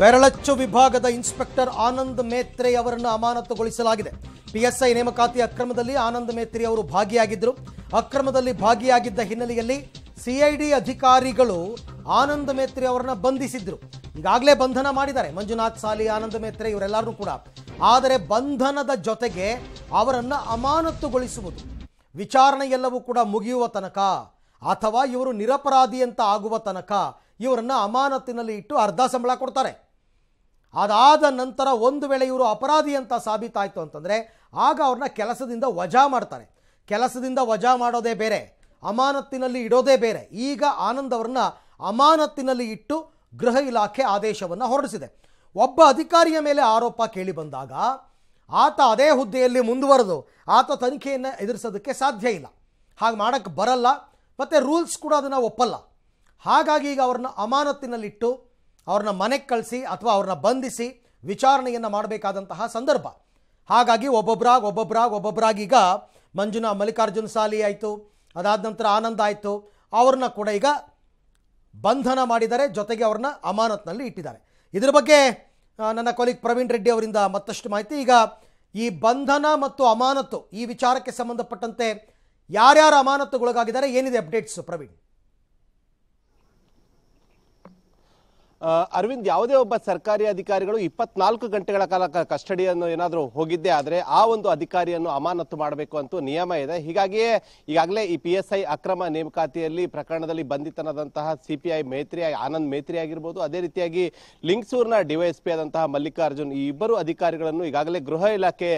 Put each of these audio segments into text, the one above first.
ಬೆರಳಚ್ಚು ವಿಭಾಗದ ಇನ್ಸ್ಪೆಕ್ಟರ್ ಆನಂದ್ ಮೇತ್ರೆ ಅವರನ್ನು ಅಮಾನತುಗೊಳಿಸಲಾಗಿದೆ ಪಿಎಸ್ಐ ನೇಮಕಾತಿ ಅಕ್ರಮದಲ್ಲಿ ಆನಂದ್ ಮೇತ್ರಿ ಅವರು ಭಾಗಿಯಾಗಿದ್ದರು ಅಕ್ರಮದಲ್ಲಿ ಭಾಗಿಯಾಗಿದ್ದ ಹಿನ್ನೆಲೆಯಲ್ಲಿ ಸಿಐಡಿ ಅಧಿಕಾರಿಗಳು ಆನಂದ್ ಮೇತ್ರಿ ಅವರನ್ನ ಬಂಧಿಸಿದ್ರು ಈಗಾಗಲೇ ಬಂಧನ ಮಾಡಿದ್ದಾರೆ ಮಂಜುನಾಥ್ ಸಾಲಿ ಆನಂದ್ ಮೇತ್ರೆ ಇವರೆಲ್ಲರೂ ಕೂಡ ಆದರೆ ಬಂಧನದ ಜೊತೆಗೆ ಅವರನ್ನು ಅಮಾನತುಗೊಳಿಸುವುದು ವಿಚಾರಣೆ ಎಲ್ಲವೂ ಕೂಡ ಮುಗಿಯುವ ತನಕ ಅಥವಾ ಇವರು ನಿರಪರಾಧಿ ಅಂತ ಆಗುವ ತನಕ ಇವರನ್ನು ಅಮಾನತ್ತಿನಲ್ಲಿ ಇಟ್ಟು ಅರ್ಧ ಸಂಬಳ ಕೊಡ್ತಾರೆ ಅದಾದ ನಂತರ ಒಂದು ವೇಳೆ ಇವರು ಅಪರಾಧಿ ಅಂತ ಸಾಬೀತಾಯಿತು ಅಂತಂದರೆ ಆಗ ಅವ್ರನ್ನ ಕೆಲಸದಿಂದ ವಜಾ ಮಾಡ್ತಾರೆ ಕೆಲಸದಿಂದ ವಜಾ ಮಾಡೋದೇ ಬೇರೆ ಅಮಾನತ್ತಿನಲ್ಲಿ ಇಡೋದೇ ಬೇರೆ ಈಗ ಆನಂದ್ ಅವ್ರನ್ನ ಅಮಾನತ್ತಿನಲ್ಲಿ ಇಟ್ಟು ಗೃಹ ಇಲಾಖೆ ಆದೇಶವನ್ನು ಹೊರಡಿಸಿದೆ ಒಬ್ಬ ಅಧಿಕಾರಿಯ ಮೇಲೆ ಆರೋಪ ಕೇಳಿ ಬಂದಾಗ ಆತ ಅದೇ ಹುದ್ದೆಯಲ್ಲಿ ಮುಂದುವರೆದು ಆತ ತನಿಖೆಯನ್ನು ಎದುರಿಸೋದಕ್ಕೆ ಸಾಧ್ಯ ಇಲ್ಲ ಹಾಗೆ ಮಾಡೋಕ್ಕೆ ಬರಲ್ಲ ಮತ್ತು ರೂಲ್ಸ್ ಕೂಡ ಅದನ್ನು ಒಪ್ಪಲ್ಲ ಹಾಗಾಗಿ ಈಗ ಅವ್ರನ್ನ ಅಮಾನತ್ತಿನಲ್ಲಿಟ್ಟು ಅವ್ರನ್ನ ಮನೆಗೆ ಕಳಿಸಿ ಅಥವಾ ಅವ್ರನ್ನ ಬಂಧಿಸಿ ವಿಚಾರಣೆಯನ್ನು ಮಾಡಬೇಕಾದಂತಹ ಸಂದರ್ಭ ಹಾಗಾಗಿ ಒಬ್ಬೊಬ್ಬರಾಗಿ ಒಬ್ಬೊಬ್ಬರಾಗಿ ಈಗ ಮಂಜುನಾ ಮಲ್ಲಿಕಾರ್ಜುನ ಸಾಲಿ ಆಯಿತು ಅದಾದ ನಂತರ ಆನಂದ ಆಯಿತು ಅವ್ರನ್ನ ಕೂಡ ಈಗ ಬಂಧನ ಮಾಡಿದ್ದಾರೆ ಜೊತೆಗೆ ಅವ್ರನ್ನ ಅಮಾನತ್ನಲ್ಲಿ ಇಟ್ಟಿದ್ದಾರೆ ಇದರ ಬಗ್ಗೆ ನನ್ನ ಕೊಲೀಗ್ ಪ್ರವೀಣ್ ರೆಡ್ಡಿ ಅವರಿಂದ ಮತ್ತಷ್ಟು ಮಾಹಿತಿ ಈಗ ಈ ಬಂಧನ ಮತ್ತು ಅಮಾನತು ಈ ವಿಚಾರಕ್ಕೆ ಸಂಬಂಧಪಟ್ಟಂತೆ ಯಾರ್ಯಾರು ಅಮಾನತ್ತುಗೊಳಗಾಗಿದ್ದಾರೆ ಏನಿದೆ ಅಪ್ಡೇಟ್ಸು ಪ್ರವೀಣ್ ಅರವಿಂದ್ ಯಾವುದೇ ಒಬ್ಬ ಸರ್ಕಾರಿ ಅಧಿಕಾರಿಗಳು ಇಪ್ಪತ್ನಾಲ್ಕು ಗಂಟೆಗಳ ಕಾಲ ಕಸ್ಟಡಿಯನ್ನು ಏನಾದರೂ ಹೋಗಿದ್ದೆ ಆದರೆ ಆ ಒಂದು ಅಧಿಕಾರಿಯನ್ನು ಅಮಾನತು ಮಾಡಬೇಕು ಅಂತ ನಿಯಮ ಇದೆ ಹೀಗಾಗಿಯೇ ಈಗಾಗಲೇ ಈ ಪಿ ಎಸ್ ಐ ಅಕ್ರಮ ನೇಮಕಾತಿಯಲ್ಲಿ ಪ್ರಕರಣದಲ್ಲಿ ಬಂಧಿತನಾದಂತಹ ಸಿಪಿಐ ಮೇತ್ರಿ ಆನಂದ್ ಮೇತ್ರಿ ಆಗಿರ್ಬೋದು ಅದೇ ರೀತಿಯಾಗಿ ಲಿಂಗ್ಸೂರ್ನ ಡಿವೈಎಸ್ಪಿ ಆದಂತಹ ಮಲ್ಲಿಕಾರ್ಜುನ್ ಈ ಇಬ್ಬರು ಅಧಿಕಾರಿಗಳನ್ನು ಈಗಾಗಲೇ ಗೃಹ ಇಲಾಖೆ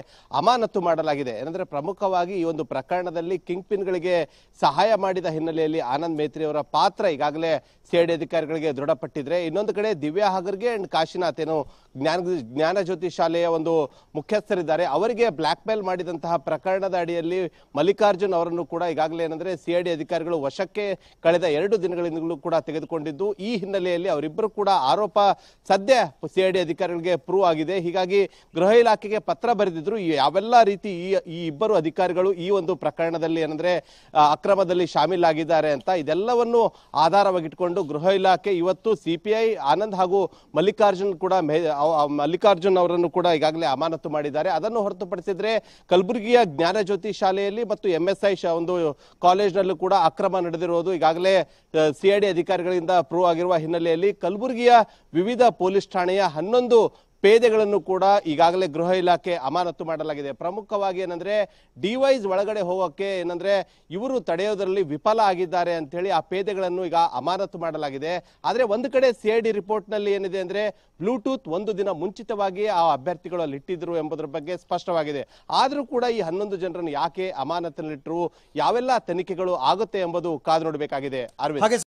ಅಮಾನತು ಮಾಡಲಾಗಿದೆ ಏನಂದ್ರೆ ಪ್ರಮುಖವಾಗಿ ಈ ಒಂದು ಪ್ರಕರಣದಲ್ಲಿ ಕಿಂಗ್ ಪಿನ್ಗಳಿಗೆ ಸಹಾಯ ಮಾಡಿದ ಹಿನ್ನೆಲೆಯಲ್ಲಿ ಆನಂದ್ ಮೇತ್ರಿ ಅವರ ಪಾತ್ರ ಈಗಾಗಲೇ ಸಿಐಡಿ ಅಧಿಕಾರಿಗಳಿಗೆ ದೃಢಪಟ್ಟಿದ್ರೆ ಇನ್ನೊಂದು ಕಡೆ ದಿವ್ಯಾ ಹಗರ್ಗೆ ಅಂಡ್ ಕಾಶಿನಾಥ್ ಏನು ಜ್ಞಾನ ಜ್ಯೋತಿ ಶಾಲೆಯ ಒಂದು ಮುಖ್ಯಸ್ಥರಿದ್ದಾರೆ ಅವರಿಗೆ ಬ್ಲ್ಯಾಕ್ ಮೇಲ್ ಮಾಡಿದಂತಹ ಪ್ರಕರಣದ ಅಡಿಯಲ್ಲಿ ಮಲ್ಲಿಕಾರ್ಜುನ್ ಅವರನ್ನು ಕೂಡ ಈಗಾಗಲೇ ಏನಂದ್ರೆ ಡಿ ಅಧಿಕಾರಿಗಳು ವಶಕ್ಕೆ ಕಳೆದ ಎರಡು ದಿನಗಳಿಂದಲೂ ಕೂಡ ತೆಗೆದುಕೊಂಡಿದ್ದು ಈ ಹಿನ್ನೆಲೆಯಲ್ಲಿ ಅವರಿಬ್ಬರು ಕೂಡ ಆರೋಪ ಸದ್ಯ ಡಿ ಅಧಿಕಾರಿಗಳಿಗೆ ಪ್ರೂವ್ ಆಗಿದೆ ಹೀಗಾಗಿ ಗೃಹ ಇಲಾಖೆಗೆ ಪತ್ರ ಬರೆದಿದ್ರು ಯಾವೆಲ್ಲ ರೀತಿ ಈ ಇಬ್ಬರು ಅಧಿಕಾರಿಗಳು ಈ ಒಂದು ಪ್ರಕರಣದಲ್ಲಿ ಏನಂದ್ರೆ ಅಕ್ರಮದಲ್ಲಿ ಶಾಮೀಲಾಗಿದ್ದಾರೆ ಅಂತ ಇದೆಲ್ಲವನ್ನು ಆಧಾರವಾಗಿಟ್ಟುಕೊಂಡು ಗೃಹ ಇಲಾಖೆ ಇವತ್ತು ಸಿಪಿಐ ಆನಂದ್ ಹಾಗೂ ಮಲ್ಲಿಕಾರ್ಜುನ್ ಕೂಡ ಮಲ್ಲಿಕಾರ್ಜುನ್ ಅವರನ್ನು ಕೂಡ ಈಗಾಗಲೇ ಅಮಾನತು ಮಾಡಿದ್ದಾರೆ ಅದನ್ನು ಹೊರತುಪಡಿಸಿದ್ರೆ ಕಲಬುರಗಿಯ ಜ್ಞಾನಜ್ಯೋತಿ ಶಾಲೆಯಲ್ಲಿ ಮತ್ತು ಎಂಎಸ್ಐ ಒಂದು ಕಾಲೇಜ್ನಲ್ಲೂ ಕೂಡ ಅಕ್ರಮ ನಡೆದಿರುವುದು ಈಗಾಗಲೇ ಸಿಐಡಿ ಅಧಿಕಾರಿಗಳಿಂದ ಪ್ರೂವ್ ಆಗಿರುವ ಹಿನ್ನೆಲೆಯಲ್ಲಿ ಕಲಬುರಗಿಯ ವಿವಿಧ ಪೊಲೀಸ್ ಠಾಣೆಯ ಹನ್ನೊಂದು ಪೇದೆಗಳನ್ನು ಕೂಡ ಈಗಾಗಲೇ ಗೃಹ ಇಲಾಖೆ ಅಮಾನತ್ತು ಮಾಡಲಾಗಿದೆ ಪ್ರಮುಖವಾಗಿ ಏನಂದ್ರೆ ಡಿವೈಸ್ ಒಳಗಡೆ ಹೋಗೋಕೆ ಏನಂದ್ರೆ ಇವರು ತಡೆಯೋದರಲ್ಲಿ ವಿಫಲ ಆಗಿದ್ದಾರೆ ಅಂತ ಹೇಳಿ ಆ ಪೇದೆಗಳನ್ನು ಈಗ ಅಮಾನತು ಮಾಡಲಾಗಿದೆ ಆದರೆ ಒಂದು ಕಡೆ ಸಿಐಡಿ ರಿಪೋರ್ಟ್ ನಲ್ಲಿ ಏನಿದೆ ಅಂದ್ರೆ ಬ್ಲೂಟೂತ್ ಒಂದು ದಿನ ಮುಂಚಿತವಾಗಿ ಆ ಅಭ್ಯರ್ಥಿಗಳು ಇಟ್ಟಿದ್ರು ಎಂಬುದರ ಬಗ್ಗೆ ಸ್ಪಷ್ಟವಾಗಿದೆ ಆದರೂ ಕೂಡ ಈ ಹನ್ನೊಂದು ಜನರನ್ನು ಯಾಕೆ ಅಮಾನತಿನಲ್ಲಿಟ್ಟರು ಯಾವೆಲ್ಲ ತನಿಖೆಗಳು ಆಗುತ್ತೆ ಎಂಬುದು ಕಾದು ನೋಡಬೇಕಾಗಿದೆ